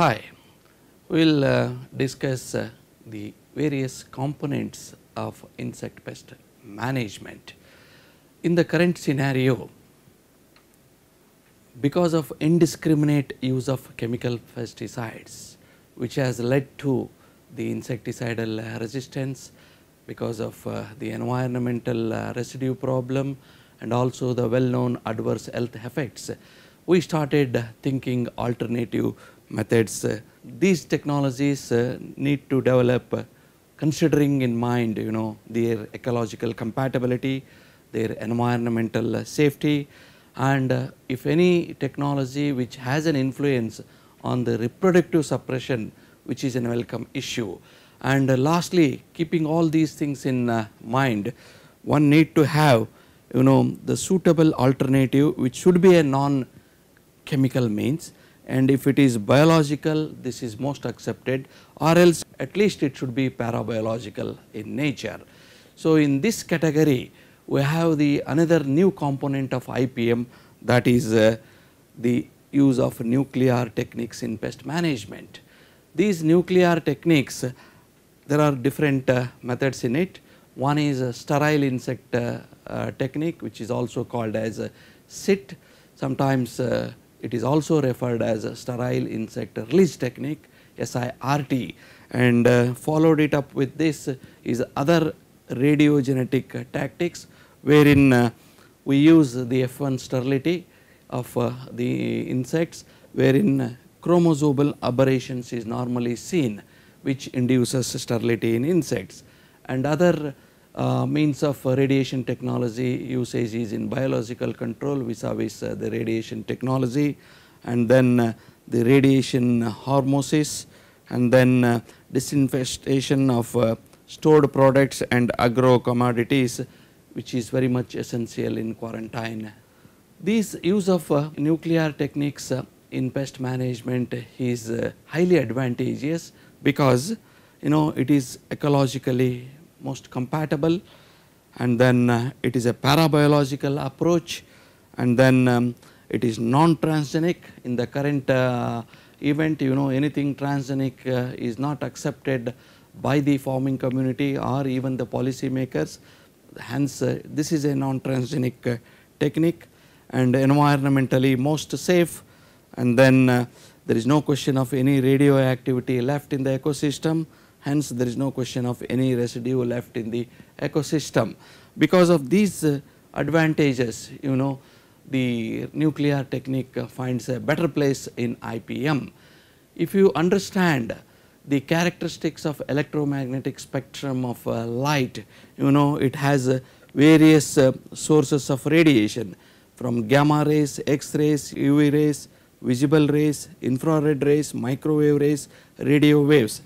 Hi, we will uh, discuss uh, the various components of insect pest management. In the current scenario, because of indiscriminate use of chemical pesticides, which has led to the insecticidal resistance because of uh, the environmental uh, residue problem and also the well known adverse health effects, we started thinking alternative methods. Uh, these technologies uh, need to develop uh, considering in mind, you know, their ecological compatibility, their environmental safety, and if any technology which has an influence on the reproductive suppression, which is an welcome issue. And lastly, keeping all these things in mind, one need to have, you know, the suitable alternative which should be a non-chemical means and if it is biological this is most accepted or else at least it should be parabiological in nature. So, in this category we have the another new component of IPM that is uh, the use of nuclear techniques in pest management. These nuclear techniques there are different uh, methods in it. One is a sterile insect uh, uh technique which is also called as SIT sometimes uh, it is also referred as a sterile insect release technique SIRT and uh, followed it up with this is other radiogenetic tactics wherein uh, we use the F1 sterility of uh, the insects wherein chromosomal aberrations is normally seen which induces sterility in insects and other uh, means of uh, radiation technology usage is in biological control vis-a-vis -vis, uh, the radiation technology and then the radiation hormosis and then disinfestation of stored products and agro commodities which is very much essential in quarantine. This use of nuclear techniques in pest management is highly advantageous because you know it is ecologically most compatible and then uh, it is a parabiological approach and then um, it is non-transgenic in the current uh, event you know anything transgenic uh, is not accepted by the farming community or even the policy makers hence uh, this is a non-transgenic uh, technique and environmentally most safe and then uh, there is no question of any radioactivity left in the ecosystem hence there is no question of any residue left in the ecosystem. Because of these uh, advantages you know the nuclear technique finds a better place in IPM. If you understand the characteristics of electromagnetic spectrum of uh, light, you know it has uh, various uh, sources of radiation from gamma rays, X rays, UV rays, visible rays, infrared rays, microwave rays, radio waves.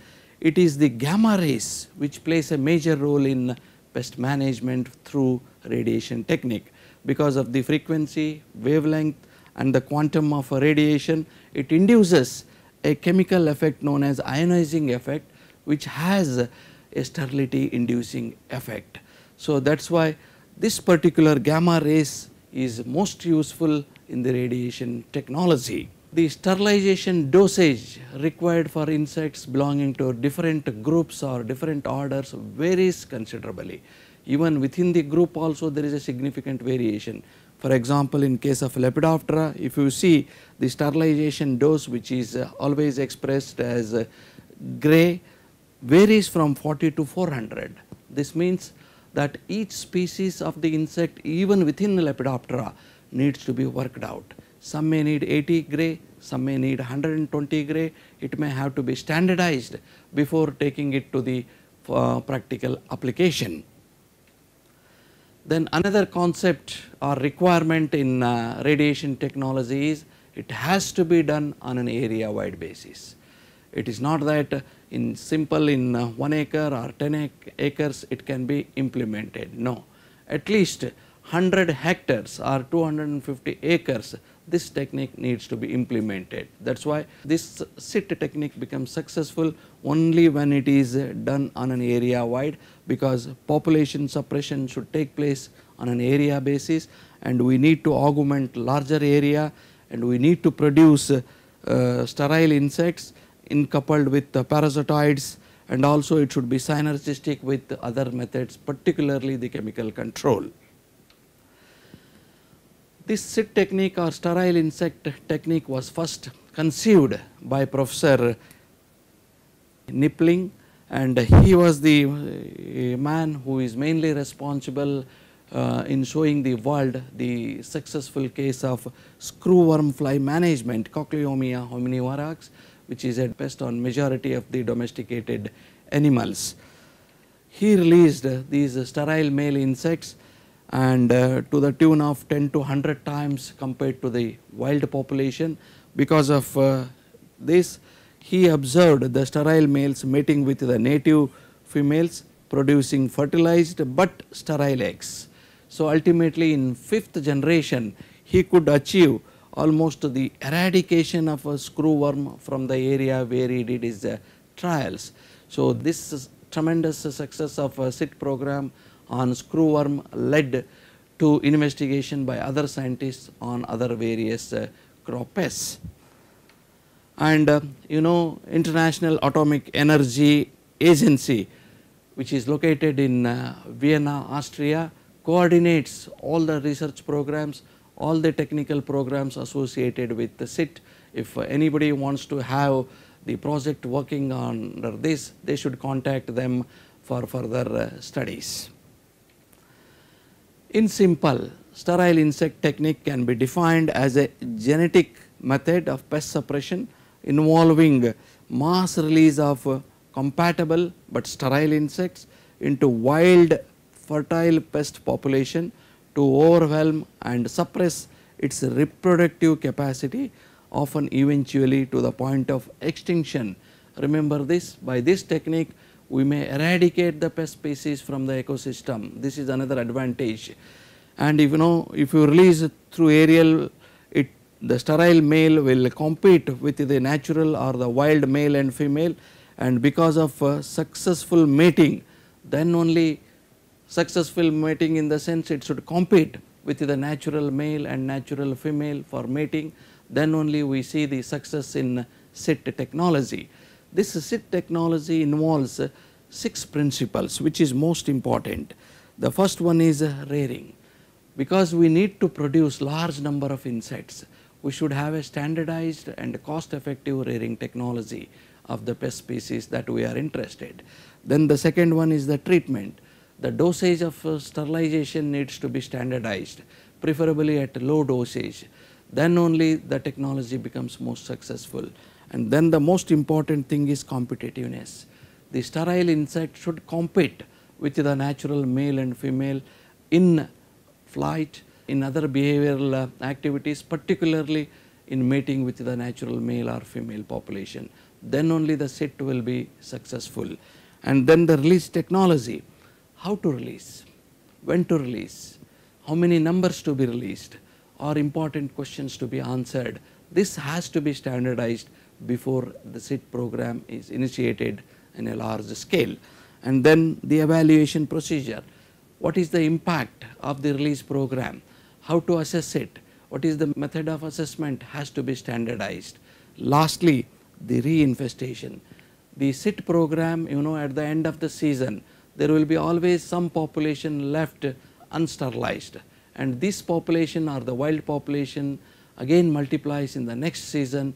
It is the gamma rays which plays a major role in pest management through radiation technique. Because of the frequency, wavelength and the quantum of radiation, it induces a chemical effect known as ionizing effect which has a sterility inducing effect. So, that is why this particular gamma rays is most useful in the radiation technology the sterilization dosage required for insects belonging to different groups or different orders varies considerably. Even within the group also there is a significant variation. For example, in case of Lepidoptera, if you see the sterilization dose which is uh, always expressed as uh, gray varies from 40 to 400. This means that each species of the insect even within Lepidoptera needs to be worked out some may need 80 gray, some may need 120 gray, it may have to be standardized before taking it to the uh, practical application. Then another concept or requirement in uh, radiation technology is it has to be done on an area wide basis. It is not that in simple in uh, 1 acre or 10 acres it can be implemented, no. At least 100 hectares or 250 acres this technique needs to be implemented. That is why this SIT technique becomes successful only when it is uh, done on an area wide because population suppression should take place on an area basis and we need to augment larger area and we need to produce uh, sterile insects in coupled with the parasitoids and also it should be synergistic with other methods particularly the chemical control. This SIT technique or sterile insect technique was first conceived by Professor Nippling, and he was the man who is mainly responsible uh, in showing the world the successful case of screw worm fly management Cochleomia hominivorax which is a pest on majority of the domesticated animals. He released these sterile male insects and uh, to the tune of 10 to 100 times compared to the wild population. Because of uh, this he observed the sterile males mating with the native females producing fertilized but sterile eggs. So, ultimately in fifth generation he could achieve almost the eradication of a screw worm from the area where he did his uh, trials. So, this tremendous success of a SIT program on screwworm led to investigation by other scientists on other various uh, crop pests. And uh, you know International Atomic Energy Agency which is located in uh, Vienna, Austria coordinates all the research programs, all the technical programs associated with the SIT. If anybody wants to have the project working on this, they should contact them for further uh, studies. In simple, sterile insect technique can be defined as a genetic method of pest suppression involving mass release of compatible but sterile insects into wild fertile pest population to overwhelm and suppress its reproductive capacity often eventually to the point of extinction. Remember this by this technique we may eradicate the pest species from the ecosystem. This is another advantage. And if you know, if you release through aerial, it the sterile male will compete with the natural or the wild male and female and because of uh, successful mating, then only successful mating in the sense it should compete with the natural male and natural female for mating, then only we see the success in set technology. This SIT technology involves six principles, which is most important. The first one is rearing. Because we need to produce large number of insects, we should have a standardized and cost-effective rearing technology of the pest species that we are interested. Then the second one is the treatment. The dosage of uh, sterilization needs to be standardized, preferably at low dosage. Then only the technology becomes most successful. And then the most important thing is competitiveness. The sterile insect should compete with the natural male and female in flight, in other behavioral uh, activities, particularly in mating with the natural male or female population. Then only the set will be successful. And then the release technology, how to release, when to release, how many numbers to be released are important questions to be answered. This has to be standardized before the SIT program is initiated in a large scale. And then the evaluation procedure, what is the impact of the release program, how to assess it, what is the method of assessment has to be standardized. Lastly, the reinfestation. The SIT program, you know, at the end of the season, there will be always some population left unsterilized. And this population or the wild population again multiplies in the next season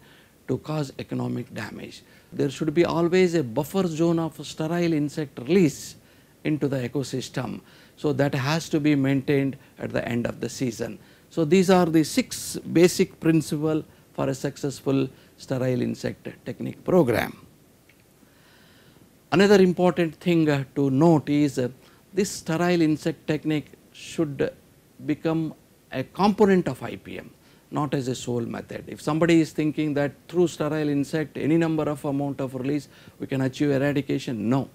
to cause economic damage. There should be always a buffer zone of sterile insect release into the ecosystem. So, that has to be maintained at the end of the season. So, these are the six basic principle for a successful sterile insect technique program. Another important thing uh, to note is this sterile insect technique should become a component of IPM not as a sole method. If somebody is thinking that through sterile insect any number of amount of release we can achieve eradication, no.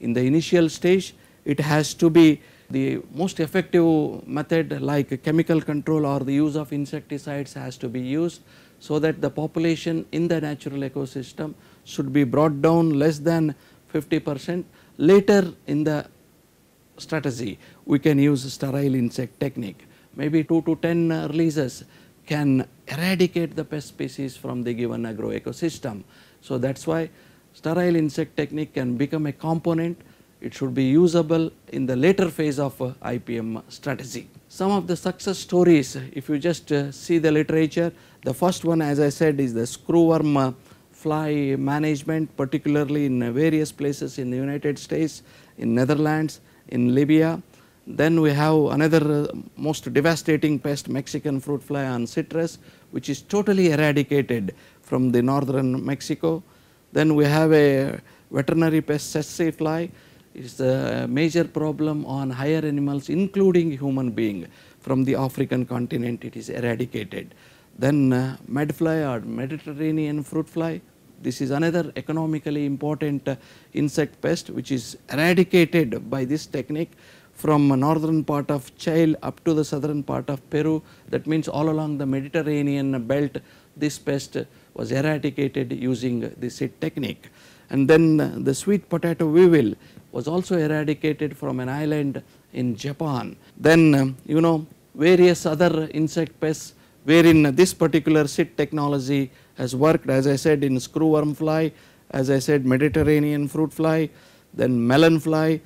In the initial stage it has to be the most effective method like chemical control or the use of insecticides has to be used so that the population in the natural ecosystem should be brought down less than 50 percent. Later in the strategy we can use sterile insect technique maybe 2 to 10 releases can eradicate the pest species from the given agro ecosystem. So that's why sterile insect technique can become a component. It should be usable in the later phase of uh, IPM strategy. Some of the success stories, if you just uh, see the literature, the first one as I said is the screwworm uh, fly management particularly in various places in the United States, in Netherlands, in Libya then we have another uh, most devastating pest, Mexican fruit fly on citrus, which is totally eradicated from the northern Mexico. Then we have a veterinary pest, tsetse fly. It's a major problem on higher animals, including human being. From the African continent, it is eradicated. Then uh, medfly or Mediterranean fruit fly. This is another economically important uh, insect pest which is eradicated by this technique from northern part of Chile up to the southern part of Peru. That means all along the Mediterranean belt, this pest was eradicated using the seed technique. And then the sweet potato weevil was also eradicated from an island in Japan. Then you know various other insect pests wherein this particular seed technology has worked as I said in screwworm fly, as I said Mediterranean fruit fly, then melon fly,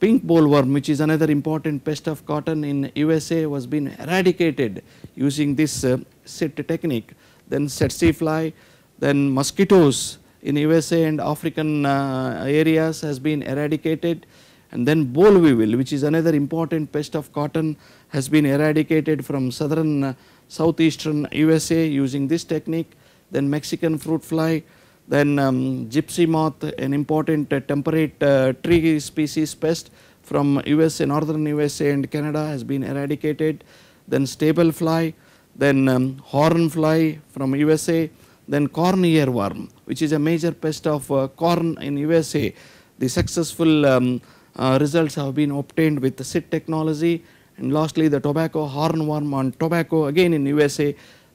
Pink bollworm which is another important pest of cotton in USA was being eradicated using this uh, SIT technique. Then tsetse fly, then mosquitoes in USA and African uh, areas has been eradicated and then boll weevil which is another important pest of cotton has been eradicated from southern uh, southeastern USA using this technique then Mexican fruit fly then um, gypsy moth, an important uh, temperate uh, tree species pest from USA, northern USA and Canada has been eradicated. Then stable fly, then um, horn fly from USA, then corn earworm, which is a major pest of uh, corn in USA. The successful um, uh, results have been obtained with the SIT technology. And lastly, the tobacco hornworm on tobacco, again in USA,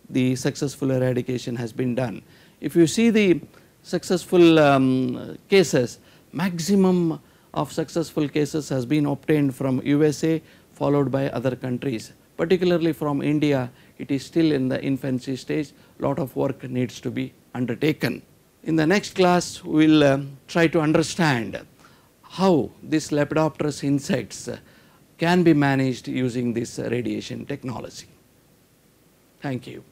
the successful eradication has been done. If you see the successful um, cases, maximum of successful cases has been obtained from USA followed by other countries. Particularly from India, it is still in the infancy stage, lot of work needs to be undertaken. In the next class, we will um, try to understand how these Lepidopterous insects can be managed using this radiation technology. Thank you.